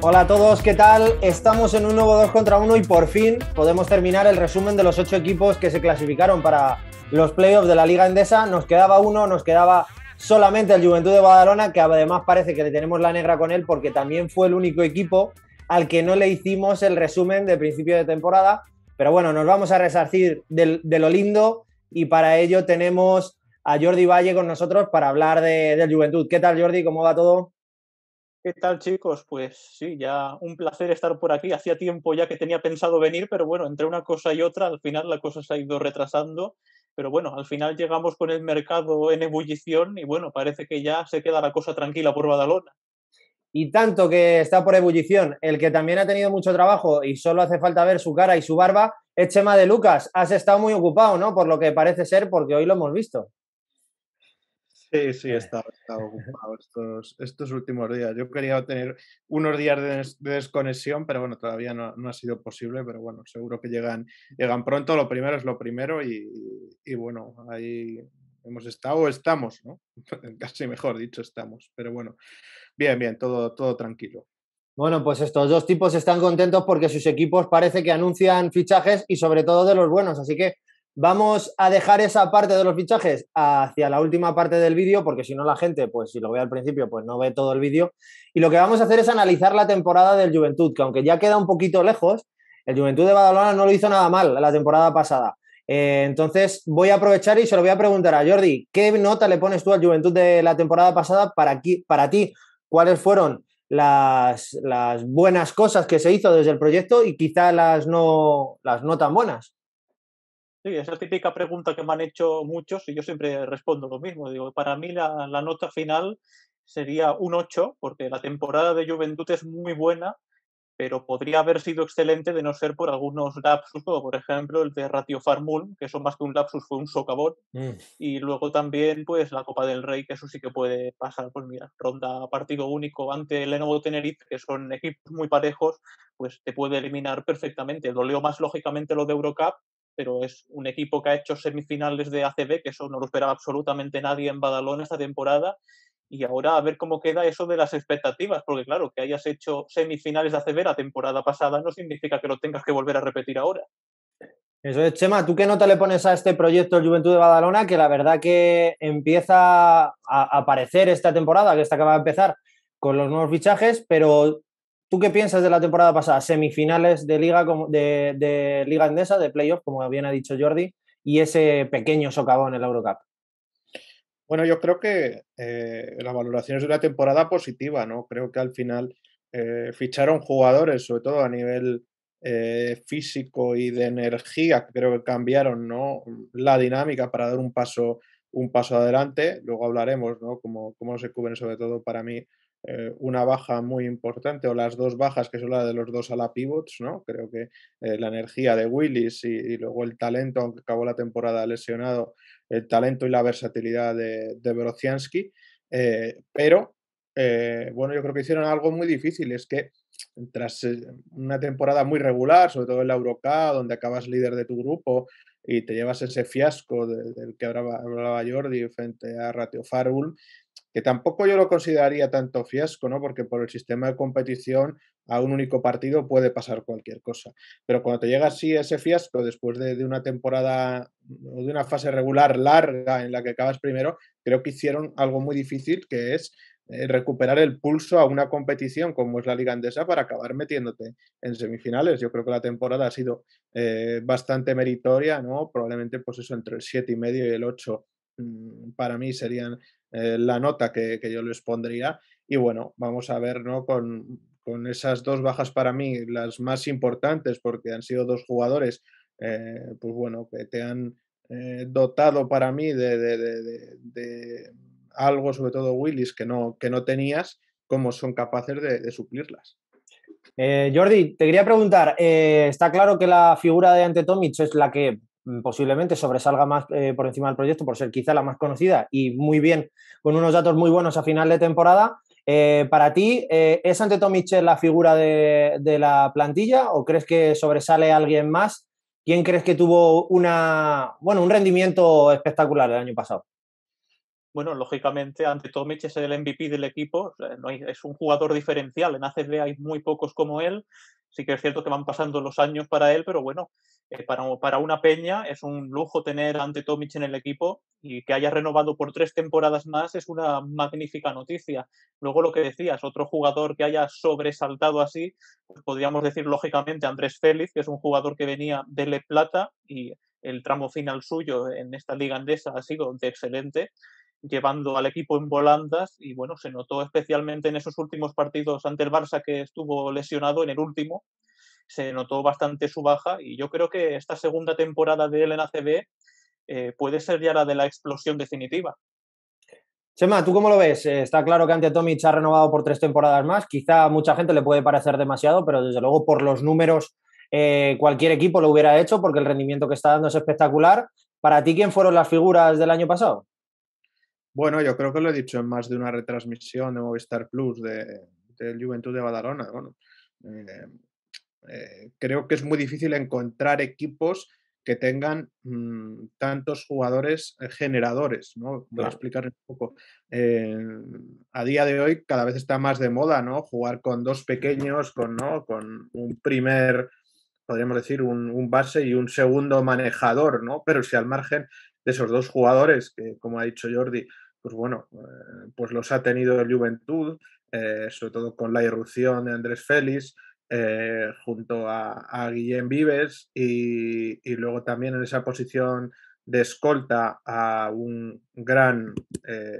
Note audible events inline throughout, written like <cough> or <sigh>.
Hola a todos, ¿qué tal? Estamos en un nuevo 2 contra 1 y por fin podemos terminar el resumen de los ocho equipos que se clasificaron para los playoffs de la Liga Endesa. Nos quedaba uno, nos quedaba solamente el Juventud de Badalona, que además parece que le tenemos la negra con él porque también fue el único equipo al que no le hicimos el resumen de principio de temporada. Pero bueno, nos vamos a resarcir de, lo lindo y para ello tenemos a Jordi Valle con nosotros para hablar de, del Juventud. ¿Qué tal, Jordi? ¿Cómo va todo? ¿Qué tal chicos? Pues sí, ya un placer estar por aquí. Hacía tiempo ya que tenía pensado venir, pero bueno, entre una cosa y otra, al final la cosa se ha ido retrasando. Pero bueno, al final llegamos con el mercado en ebullición y bueno, parece que ya se queda la cosa tranquila por Badalona. Y tanto que está por ebullición, el que también ha tenido mucho trabajo y solo hace falta ver su cara y su barba, es Chema de Lucas. Has estado muy ocupado, ¿no? Por lo que parece ser, porque hoy lo hemos visto. Sí, sí, está, <laughs> ocupado estos, últimos días. Yo quería tener unos días de, desconexión, pero bueno, todavía no, ha sido posible, pero bueno, seguro que llegan, llegan pronto. Lo primero es lo primero y, bueno, ahí hemos estado, estamos, ¿no? <laughs> Casi mejor dicho, estamos. Pero bueno, bien, bien, todo, todo tranquilo. Bueno, pues estos dos tipos están contentos porque sus equipos parece que anuncian fichajes y sobre todo de los buenos, así que Vamos a dejar esa parte de los fichajes hacia la última parte del vídeo, porque si no la gente, pues si lo ve al principio, pues no ve todo el vídeo. Y lo que vamos a hacer es analizar la temporada del Juventud, que aunque ya queda un poquito lejos, el Juventud de Badalona no lo hizo nada mal la temporada pasada. Eh, entonces voy a aprovechar y se lo voy a preguntar a Jordi, ¿qué nota le pones tú al Juventud de la temporada pasada para, aquí, para ti? ¿Cuáles fueron las, buenas cosas que se hizo desde el proyecto y quizá las no, las no tan buenas? Sí, esa típica pregunta que me han hecho muchos y yo siempre respondo lo mismo. Digo, para mí la, nota final sería un 8 porque la temporada de Juventud es muy buena, pero podría haber sido excelente de no ser por algunos lapsus, como por ejemplo el de Ratio Farmul, que son más que un lapsus fue un socavón, mm. y luego también pues la Copa del Rey, que eso sí que puede pasar, pues mira, ronda partido único ante Lenovo Tenerife, que son equipos muy parejos, pues te puede eliminar perfectamente. Dolió más lógicamente lo de Eurocup, pero es un equipo que ha hecho semifinales de ACB, que eso no lo esperaba absolutamente nadie en Badalona esta temporada. Y ahora a ver cómo queda eso de las expectativas, porque claro, que hayas hecho semifinales de ACB la temporada pasada no significa que lo tengas que volver a repetir ahora. Eso es, Chema, ¿tú qué nota le pones a este proyecto Juventud de Badalona? Que la verdad que empieza a aparecer esta temporada, que está acaba de empezar con los nuevos fichajes, pero ¿Tú qué piensas de la temporada pasada? Semifinales de Liga, de, de Liga Endesa, de playoffs, como bien ha dicho Jordi, y ese pequeño socavón en el Eurocup. Bueno, yo creo que eh, la valoración es de una temporada positiva, ¿no? Creo que al final eh, ficharon jugadores, sobre todo a nivel eh, físico y de energía, creo que cambiaron ¿no? la dinámica para dar un paso, un paso adelante. Luego hablaremos ¿no? cómo se cubren, sobre todo para mí, eh, una baja muy importante, o las dos bajas que son la de los dos a la pivots, ¿no? Creo que eh, la energía de Willis y, luego el talento, aunque acabó la temporada lesionado, el talento y la versatilidad de, de eh, pero, bueno, yo creo que hicieron algo muy difícil, es que tras una temporada muy regular, sobre todo en la Eurocup, donde acabas líder de tu grupo y te llevas ese fiasco del que hablaba, hablaba Jordi frente a Ratio Farul, tampoco yo lo consideraría tanto fiasco, ¿no? Porque por el sistema de competición a un único partido puede pasar cualquier cosa. Pero cuando te llega así ese fiasco después de, una temporada mm, o de una fase regular larga en la que acabas primero, creo que hicieron algo muy difícil que es eh, recuperar el pulso a una competición como es la Liga Andesa para acabar metiéndote en semifinales. Yo creo que la temporada ha sido eh, bastante meritoria, ¿no? Probablemente, pues eso, entre el 7 y medio y el 8 Mm, para mí serían eh, la nota que, yo les pondría. Y bueno, vamos a ver, ¿no? Con, esas dos bajas para mí, las más importantes, porque han sido dos jugadores, eh, pues bueno, que te han eh, dotado para mí de, algo, sobre todo Willis, que no, que no tenías, cómo son capaces de suplirlas. Jordi, te quería preguntar, está claro que la figura de Ante Tomic es la que Mm, posiblemente sobresalga más eh, por encima del proyecto por ser quizá la más conocida y muy bien, con unos datos muy buenos a final de temporada. Eh, para ti, eh, ¿es ante Tomic la figura de, la plantilla o crees que sobresale alguien más? ¿Quién crees que tuvo una, bueno, un rendimiento espectacular el año pasado? Bueno, lógicamente, ante Tomic es el MVP del equipo, es un jugador diferencial, en ACV hay muy pocos como él, sí que es cierto que van pasando los años para él, pero bueno, eh, para, para, una peña es un lujo tener ante Tomic en el equipo y que haya renovado por tres temporadas más es una magnífica noticia. Luego lo que decías, otro jugador que haya sobresaltado así, pues podríamos decir lógicamente Andrés Félix, que es un jugador que venía de Le Plata y el tramo final suyo en esta liga andesa ha sido de excelente llevando al equipo en volandas y bueno, se notó especialmente en esos últimos partidos ante el Barça que estuvo lesionado en el último, se notó bastante su baja y yo creo que esta segunda temporada de él en ACB eh, puede ser ya la de la explosión definitiva. Chema, ¿tú cómo lo ves? Eh, está claro que ante Tomic ha renovado por tres temporadas más. Quizá a mucha gente le puede parecer demasiado, pero desde luego por los números eh, cualquier equipo lo hubiera hecho porque el rendimiento que está dando es espectacular. ¿Para ti quién fueron las figuras del año pasado? Bueno, yo creo que lo he dicho en más de una retransmisión de Movistar Plus del de Juventud de Badalona. Bueno, eh, creo que es muy difícil encontrar equipos que tengan mm, tantos jugadores eh, generadores, ¿no? Voy a explicar un poco. Eh, a día de hoy cada vez está más de moda, ¿no? Jugar con dos pequeños, con, con un primer, podríamos decir, un, base y un segundo manejador, ¿no? Pero si al margen de esos dos jugadores, que como ha dicho Jordi, pues bueno, pues los ha tenido el Juventud, sobre todo con la irrupción de Andrés Félix, eh, junto a, a, Guillem Vives y, luego también en esa posición de escolta a un gran eh,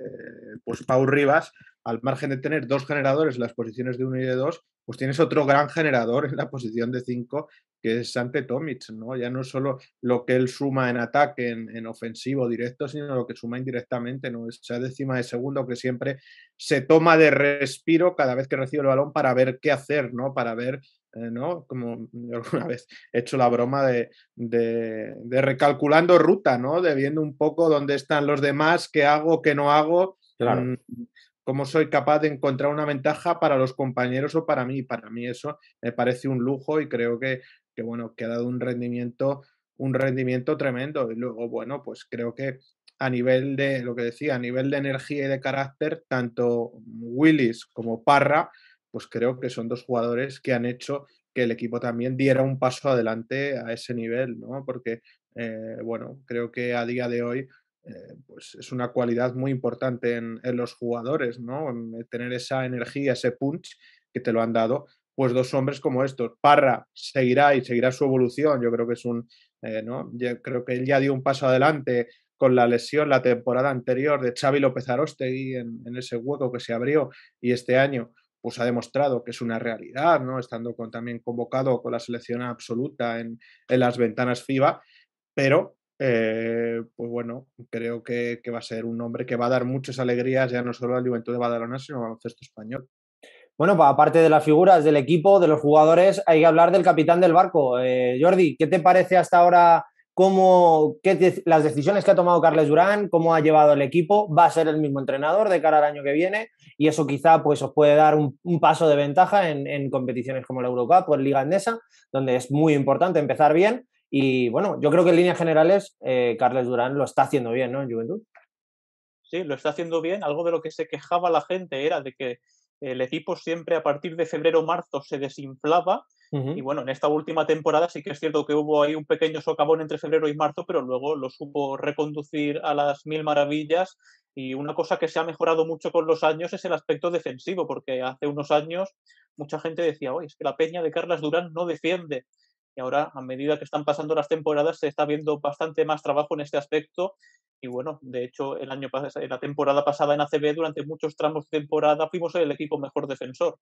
pues Pau Rivas, al margen de tener dos generadores en las posiciones de uno y de dos, pues tienes otro gran generador en la posición de cinco, que es Sante Tomic, ¿no? Ya no solo lo que él suma en ataque, en, ofensivo directo, sino lo que suma indirectamente, ¿no? Esa décima de segundo que siempre se toma de respiro cada vez que recibe el balón para ver qué hacer, ¿no? Para ver eh, ¿no? Como alguna vez he hecho la broma de, recalculando ruta, ¿no? De viendo un poco dónde están los demás, qué hago, qué no hago. Claro. Mm, cómo soy capaz de encontrar una ventaja para los compañeros o para mí. Para mí eso me parece un lujo y creo que, bueno, que ha dado un rendimiento, un rendimiento tremendo. Y luego, bueno, pues creo que a nivel de lo que decía, a nivel de energía y de carácter, tanto Willis como Parra, pues creo que son dos jugadores que han hecho que el equipo también diera un paso adelante a ese nivel, ¿no? Porque, eh, bueno, creo que a día de hoy eh, pues es una cualidad muy importante en, los jugadores, ¿no? Eh, tener esa energía, ese punch que te lo han dado, pues dos hombres como estos. Parra seguirá y seguirá su evolución. Yo creo que es un, eh, ¿no? Yo creo que él ya dio un paso adelante con la lesión la temporada anterior de Xavi López Arostegui en, en ese hueco que se abrió y este año pues ha demostrado que es una realidad, ¿no? Estando con, también convocado con la selección absoluta en, en las ventanas FIBA, pero eh, pues bueno, creo que, va a ser un hombre que va a dar muchas alegrías ya no solo al Juventud de Badalona, sino al baloncesto español. Bueno, aparte de las figuras del equipo, de los jugadores, hay que hablar del capitán del barco. Eh, Jordi, ¿qué te parece hasta ahora cómo, las decisiones que ha tomado Carles Durán, cómo ha llevado el equipo? ¿Va a ser el mismo entrenador de cara al año que viene? Y eso quizá pues, os puede dar un, paso de ventaja en, competiciones como la Eurocup o en Liga Andesa, donde es muy importante empezar bien y bueno, yo creo que en líneas generales eh, Carles Durán lo está haciendo bien, ¿no? En Juventud. Sí, lo está haciendo bien. Algo de lo que se quejaba la gente era de que el equipo siempre a partir de febrero-marzo se desinflaba. Y bueno, en esta última temporada sí que es cierto que hubo ahí un pequeño socavón entre febrero y marzo, pero luego lo supo reconducir a las mil maravillas. Y una cosa que se ha mejorado mucho con los años es el aspecto defensivo, porque hace unos años mucha gente decía, oye, es que la peña de Carles Durán no defiende y ahora a medida que están pasando las temporadas se está viendo bastante más trabajo en este aspecto y bueno, de hecho el año la temporada pasada en ACB durante muchos tramos de temporada fuimos el equipo mejor defensor.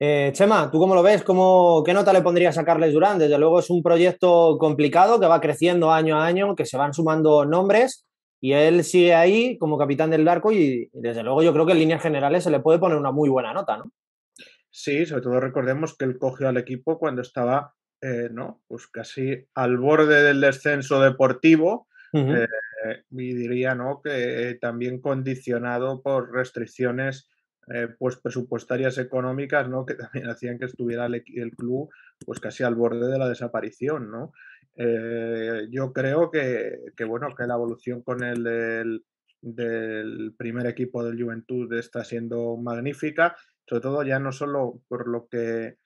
Eh, Chema, ¿tú cómo lo ves? ¿Cómo, ¿Qué nota le pondrías a Carles Durán? Desde luego es un proyecto complicado que va creciendo año a año, que se van sumando nombres y él sigue ahí como capitán del arco y desde luego yo creo que en líneas generales se le puede poner una muy buena nota, ¿no? Sí, sobre todo recordemos que él cogió al equipo cuando estaba eh, ¿no? pues casi al borde del descenso deportivo eh, y diría ¿no? que también condicionado por restricciones eh, pues presupuestarias económicas ¿no? que también hacían que estuviera el, club pues casi al borde de la desaparición. yo creo que, bueno, que la evolución con el, del primer equipo del Juventud está siendo magnífica sobre todo ya no solo por lo que eh,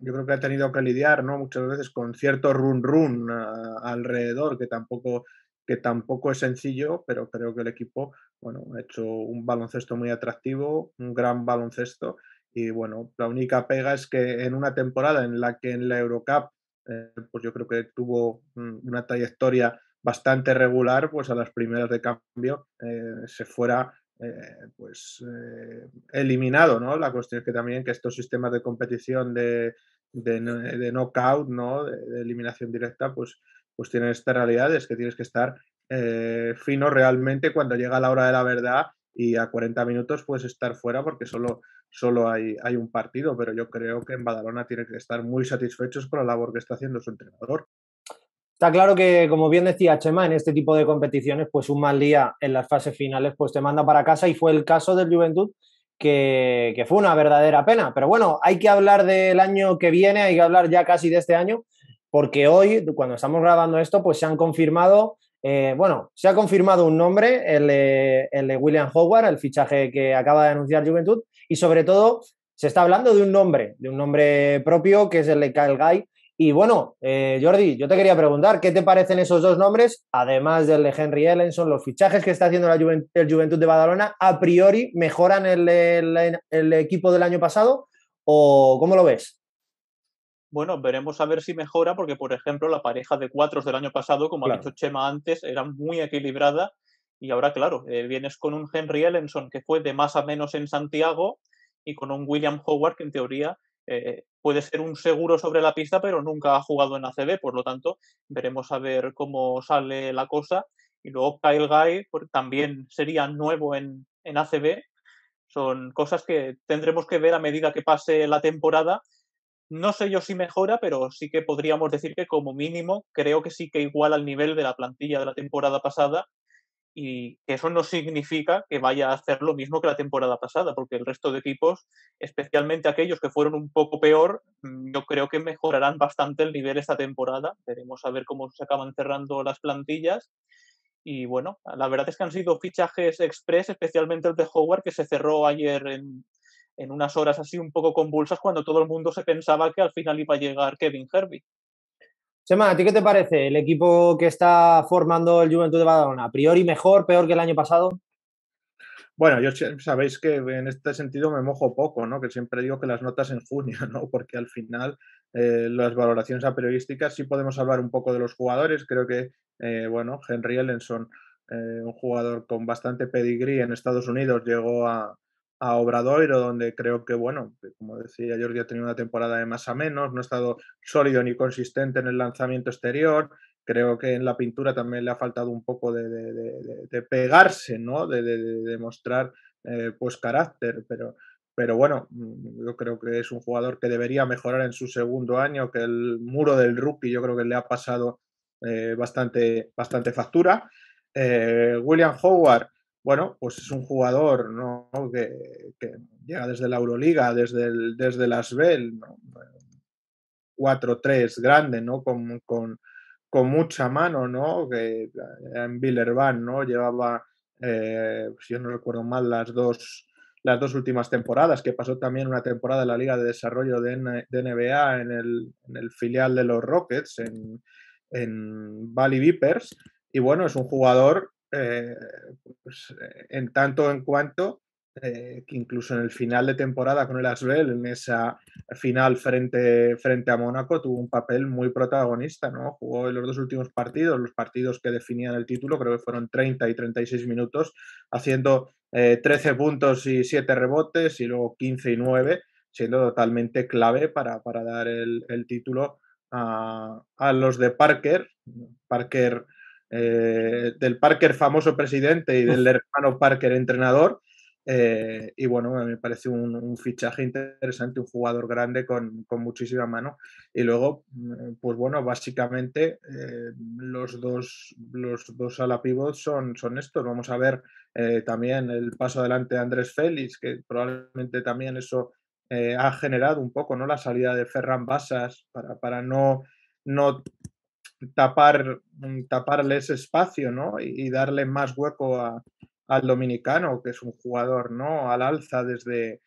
yo creo que ha tenido que lidiar ¿no? muchas veces con cierto run run ah, alrededor que tampoco que tampoco es sencillo pero creo que el equipo bueno ha hecho un baloncesto muy atractivo un gran baloncesto y bueno la única pega es que en una temporada en la que en la Eurocup eh, pues yo creo que tuvo mm, una trayectoria bastante regular pues a las primeras de cambio eh, se fuera eh, pues eh, eliminado, ¿no? La cuestión es que también que estos sistemas de competición de, de, de knockout, ¿no? De, eliminación directa, pues, pues esta realidad es que tienes que estar eh, fino realmente cuando llega la hora de la verdad y a 40 minutos puedes estar fuera porque solo, solo hay, hay un partido, pero yo creo que en Badalona tienen que estar muy satisfechos con la labor que está haciendo su entrenador. Está claro que, como bien decía Chema, en este tipo de competiciones, pues un mal día en las fases finales, pues te manda para casa y fue el caso del Juventud, que, fue una verdadera pena. Pero bueno, hay que hablar del año que viene, hay que hablar ya casi de este año, porque hoy, cuando estamos grabando esto, pues se han confirmado, eh, bueno, se ha confirmado un nombre, el, de William Howard, el fichaje que acaba de anunciar Juventud, y sobre todo se está hablando de un nombre, de un nombre propio, que es el de Kyle Guy, y bueno, eh, Jordi, yo te quería preguntar, ¿qué te parecen esos dos nombres? Además del de Henry Ellenson, los fichajes que está haciendo la el Juventud de Badalona, ¿a priori mejoran el, equipo del año pasado? ¿O cómo lo ves? bueno, veremos a ver si mejora, porque por ejemplo la pareja de cuatros del año pasado, como ha dicho Chema antes, era muy equilibrada y ahora, claro, eh, vienes con un Henry Ellenson que fue de más a menos en Santiago y con un William Howard que en teoría eh, puede ser un seguro sobre la pista, pero nunca ha jugado en ACB, por lo tanto, veremos a ver cómo sale la cosa. Y luego Kyle Guy también sería nuevo en, en ACB. Son cosas que tendremos que ver a medida que pase la temporada. No sé yo si mejora, pero sí que podríamos decir que como mínimo creo que sí que igual al nivel de la plantilla de la temporada pasada y eso no significa que vaya a hacer lo mismo que la temporada pasada, porque el resto de equipos, especialmente aquellos que fueron un poco peor, mm, yo creo que mejorarán bastante el nivel esta temporada. Veremos a ver cómo se acaban cerrando las plantillas. Y bueno, la verdad es que han sido fichajes express, especialmente el de Howard, que se cerró ayer en, en unas horas así un poco convulsas cuando todo el mundo se pensaba que al final iba a llegar Kevin Herbie. Chema, ¿a ti qué te parece el equipo que está formando el Juventud de Badalona? ¿A priori mejor, peor que el año pasado? Bueno, yo sabéis que en este sentido me mojo poco, ¿no? Que siempre digo que las notas en junio, ¿no? Porque al final eh, las valoraciones a periodísticas sí podemos hablar un poco de los jugadores. Creo que, eh, bueno, Henry Ellenson, eh, un jugador con bastante pedigrí en Estados Unidos, llegó a, a Obradoiro, donde creo que, bueno, como decía Jordi, ha tenido una temporada de más a menos, no ha estado sólido ni consistente en el lanzamiento exterior. Creo que en la pintura también le ha faltado un poco de, pegarse, ¿no? De, demostrar eh, pues carácter, pero, pero bueno, mm, yo creo que es un jugador que debería mejorar en su segundo año, que el muro del rookie yo creo que le ha pasado eh, bastante, bastante factura. Eh, William Howard, bueno, pues es un jugador ¿no? que, llega desde la Euroliga, desde, el, desde las Bell, ¿no? 4-3 grande, ¿no? Con, con, mucha mano, ¿no? Que eh, en Villerban, ¿no? Llevaba, eh, si pues yo no recuerdo mal, las dos, las dos últimas temporadas, que pasó también una temporada en la Liga de Desarrollo de, NBA en el, en el, filial de los Rockets, en, en Valley Vipers. Y bueno, es un jugador eh, pues, eh, en tanto en cuanto eh, que incluso en el final de temporada con el Asbel, en esa final frente, frente a Mónaco, tuvo un papel muy protagonista, ¿no? Jugó en los dos últimos partidos, los partidos que definían el título, creo que fueron 30 y 36 minutos, haciendo 13 puntos y 7 rebotes y luego 15 y 9, siendo totalmente clave para, dar el, título a, a, los de Parker. Parker eh, del Parker famoso presidente y del hermano Parker entrenador. Eh, y bueno, me parece un, fichaje interesante, un jugador grande con, muchísima mano. Y luego, mm, pues bueno, básicamente eh, los, dos, los dos a la pivot son, son estos. Vamos a ver también el paso adelante de Andrés Félix, que probablemente también eso ha generado un poco ¿no? la salida de Ferran Basas para, para no, no tapar, mm, taparle ese espacio, Y, darle más hueco al dominicano, que es un jugador, ¿no? Al alza desde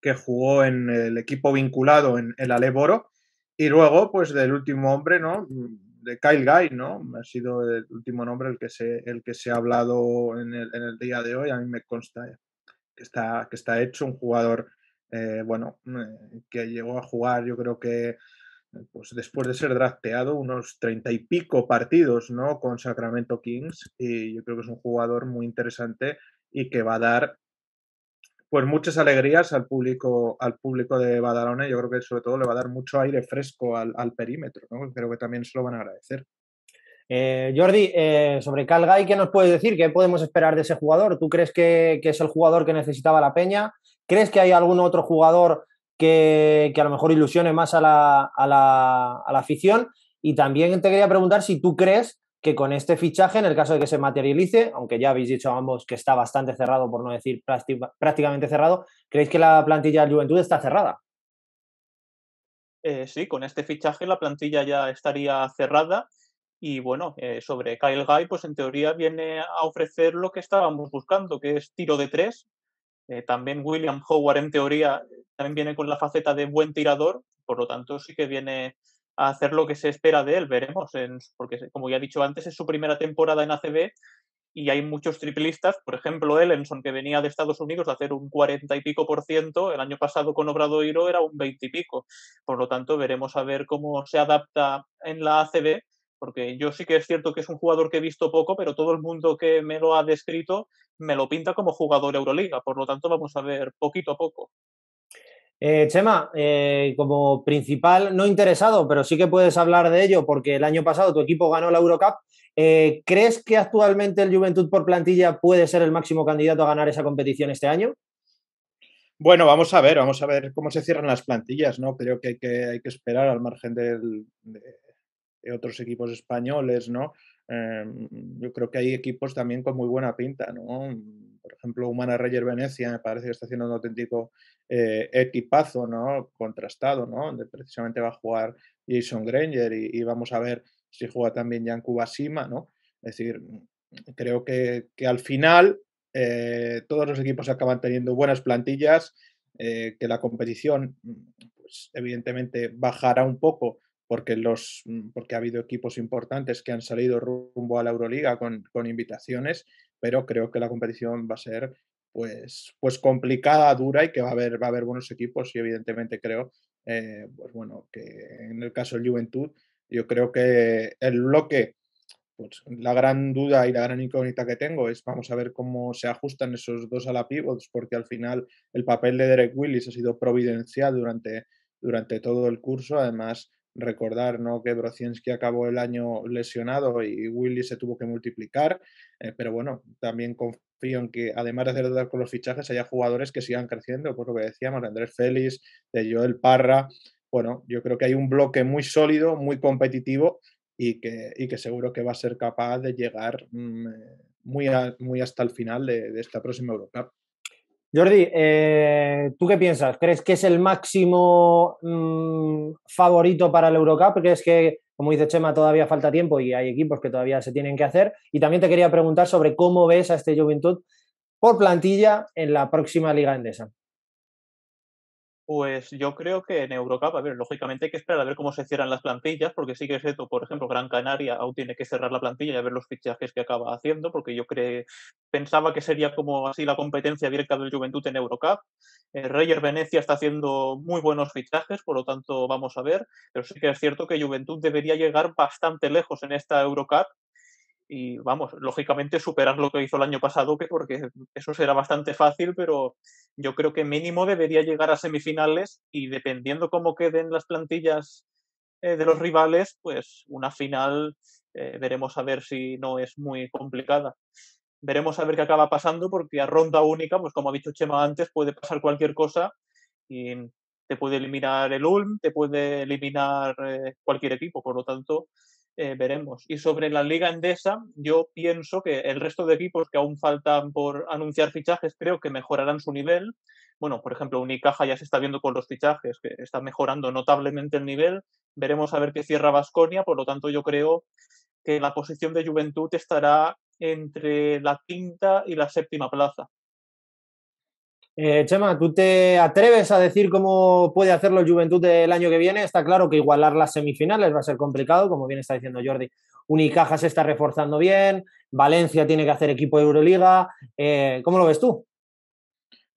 que jugó en el equipo vinculado en el Aleboro. Y luego, pues del último hombre, ¿no? Mm, de Kyle Guy, ¿no? Ha sido el último nombre el que se, el que se ha hablado en el, día de hoy. A mí me consta que está, que está hecho un jugador, eh, bueno, eh, que llegó a jugar, yo creo que pues después de ser drafteado unos treinta y pico partidos ¿no? con Sacramento Kings y yo creo que es un jugador muy interesante y que va a dar pues muchas alegrías al público al público de Badalona yo creo que sobre todo le va a dar mucho aire fresco al, perímetro ¿no? creo que también se lo van a agradecer eh, Jordi, eh, sobre Calgay, ¿qué nos puedes decir? ¿Qué podemos esperar de ese jugador? ¿Tú crees que, que es el jugador que necesitaba la Peña? ¿Crees que hay algún otro jugador que, a lo mejor ilusione más a la, afición. Y también te quería preguntar si tú crees que con este fichaje, en el caso de que se materialice, aunque ya habéis dicho ambos que está bastante cerrado, por no decir prácticamente cerrado, ¿creéis que la plantilla de Juventud está cerrada? Eh, sí, con este fichaje la plantilla ya estaría cerrada. Y bueno, eh, sobre Kyle Guy, pues en teoría viene a ofrecer lo que estábamos buscando, que es tiro de tres, eh, también William Howard, en teoría, también viene con la faceta de buen tirador, por lo tanto sí que viene a hacer lo que se espera de él, veremos, porque como ya he dicho antes, es su primera temporada en ACB y hay muchos triplistas, por ejemplo, Ellenson, que venía de Estados Unidos a hacer un 40 y pico por ciento, el año pasado con Obradoiro era un 20 y pico, por lo tanto veremos a ver cómo se adapta en la ACB porque yo sí que es cierto que es un jugador que he visto poco, pero todo el mundo que me lo ha descrito me lo pinta como jugador Euroliga, por lo tanto vamos a ver poquito a poco. Eh, Chema, eh, como principal no interesado, pero sí que puedes hablar de ello porque el año pasado tu equipo ganó la Eurocup. Eh, ¿Crees que actualmente el Juventud por plantilla puede ser el máximo candidato a ganar esa competición este año? Bueno, vamos a ver, vamos a ver cómo se cierran las plantillas, ¿no? Creo que hay que, esperar al margen del, eh, otros equipos españoles, ¿no? Em, yo creo que hay equipos también con muy buena pinta, ¿no? Mm, por ejemplo, Humana Reyer Venecia me parece que está haciendo un auténtico eh, equipazo, ¿no? Contrastado, ¿no? Donde precisamente va a jugar Jason Granger y, vamos a ver si juega también Jan Kubasima, ¿no? Es decir, mm, creo que, al final eh, todos los equipos acaban teniendo buenas plantillas, que la competición, mm, pues evidentemente bajará un poco porque, los, mm, porque ha habido equipos importantes que han salido rumbo a la Euroliga con, con invitaciones, pero creo que la competición va a ser pues, pues complicada, dura y que va a haber, va a haber buenos equipos y evidentemente creo, eh, pues bueno, que en el caso de Juventud, yo creo que el bloque, pues la gran duda y la gran incógnita que tengo es vamos a ver cómo se ajustan esos dos a la pivots, porque al final el papel de Derek Willis ha sido providencial durante, durante todo el curso, además recordar ¿no? que Brozinski acabó el año lesionado y Willy se tuvo que multiplicar, eh, pero bueno, también confío en que además de hacer dudas con los fichajes, haya jugadores que sigan creciendo, por lo que decíamos, Andrés Félix, de Joel Parra, bueno, yo creo que hay un bloque muy sólido, muy competitivo y que, seguro que va a ser capaz de llegar mm, eh, muy, muy hasta el final de, esta próxima europa. Jordi, eh, ¿tú qué piensas? ¿Crees que es el máximo mm, favorito para el Eurocup? ¿Crees que, como dice Chema, todavía falta tiempo y hay equipos que todavía se tienen que hacer? Y también te quería preguntar sobre cómo ves a este Juventud por plantilla en la próxima Liga Endesa. Pues yo creo que en Eurocup, a ver, lógicamente hay que esperar a ver cómo se cierran las plantillas, porque sí que es cierto, por ejemplo, Gran Canaria aún tiene que cerrar la plantilla y a ver los fichajes que acaba haciendo, porque yo pensaba que sería como así la competencia directa del Juventud en Eurocup. El eh, Reyer Venecia está haciendo muy buenos fichajes, por lo tanto vamos a ver, pero sí que es cierto que Juventud debería llegar bastante lejos en esta Eurocup y vamos, lógicamente superar lo que hizo el año pasado, porque eso será bastante fácil, pero yo creo que mínimo debería llegar a semifinales y dependiendo cómo queden las plantillas eh, de los rivales, pues una final eh, veremos a ver si no es muy complicada. Veremos a ver qué acaba pasando, porque a ronda única, pues como ha dicho Chema antes, puede pasar cualquier cosa y te puede eliminar el Ulm, te puede eliminar eh, cualquier equipo, por lo tanto eh, veremos. Y sobre la Liga Endesa, yo pienso que el resto de equipos que aún faltan por anunciar fichajes, creo que mejorarán su nivel. Bueno, por ejemplo, Unicaja ya se está viendo con los fichajes, que está mejorando notablemente el nivel. Veremos a ver qué cierra Basconia, por lo tanto, yo creo que la posición de Juventud estará entre la quinta y la séptima plaza. Eh, Chema, ¿tú te atreves a decir cómo puede hacerlo Juventud el año que viene? Está claro que igualar las semifinales va a ser complicado, como bien está diciendo Jordi. Unicaja se está reforzando bien, Valencia tiene que hacer equipo de Euroliga. Eh, ¿Cómo lo ves tú?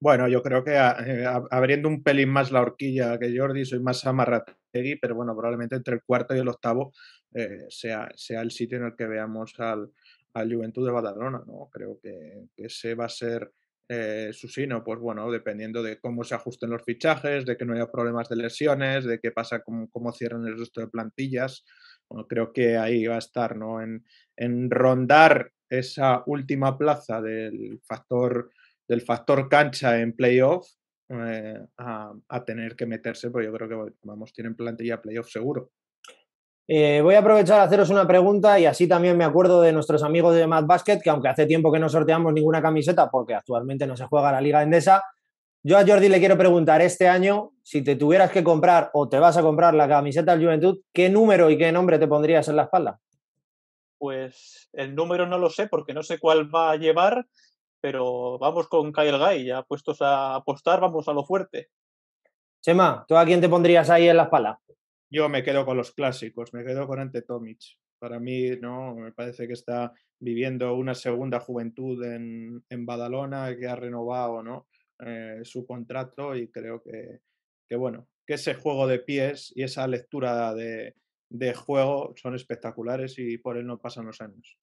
Bueno, yo creo que eh, abriendo un pelín más la horquilla que Jordi, soy más amarrategui, pero bueno, probablemente entre el cuarto y el octavo sea, el sitio en el que veamos al, al Juventud de Badalona. ¿no? Creo que, que ese va a ser eh, Susino, pues bueno, dependiendo de cómo se ajusten los fichajes, de que no haya problemas de lesiones, de qué pasa, con cómo cierran el resto de plantillas. creo que ahí va a estar, ¿no? En, rondar esa última plaza del factor, del factor cancha en playoff eh, a, a, tener que meterse, pues yo creo que vamos, tienen plantilla playoff seguro. Eh, voy a aprovechar a haceros una pregunta y así también me acuerdo de nuestros amigos de Mad Basket, que aunque hace tiempo que no sorteamos ninguna camiseta porque actualmente no se juega la Liga Endesa, yo a Jordi le quiero preguntar este año, si te tuvieras que comprar o te vas a comprar la camiseta del Juventud, ¿qué número y qué nombre te pondrías en la espalda? Pues el número no lo sé porque no sé cuál va a llevar, pero vamos con Kyle Guy, ya puestos a apostar, vamos a lo fuerte. Chema, ¿tú a quién te pondrías ahí en la espalda? Yo me quedo con los clásicos, me quedo con Ante Tomic. Para mí, no, me parece que está viviendo una segunda juventud en, Badalona, que ha renovado ¿no? Eh, su contrato y creo que, bueno, que ese juego de pies y esa lectura de, de juego son espectaculares y por él no pasan los años.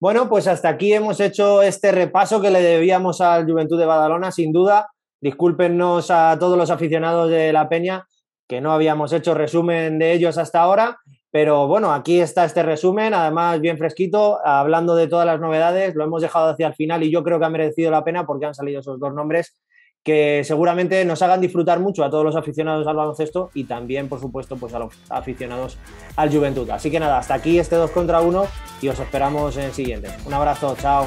Bueno, pues hasta aquí hemos hecho este repaso que le debíamos al Juventud de Badalona, sin duda. Discúlpenos a todos los aficionados de la Peña que no habíamos hecho resumen de ellos hasta ahora, pero bueno, aquí está este resumen, además bien fresquito, hablando de todas las novedades, lo hemos dejado hacia el final y yo creo que ha merecido la pena porque han salido esos dos nombres que seguramente nos hagan disfrutar mucho a todos los aficionados al baloncesto y también, por supuesto, pues a los aficionados al Juventud. Así que nada, hasta aquí este 2 contra 1 y os esperamos en el siguiente. Un abrazo, chao.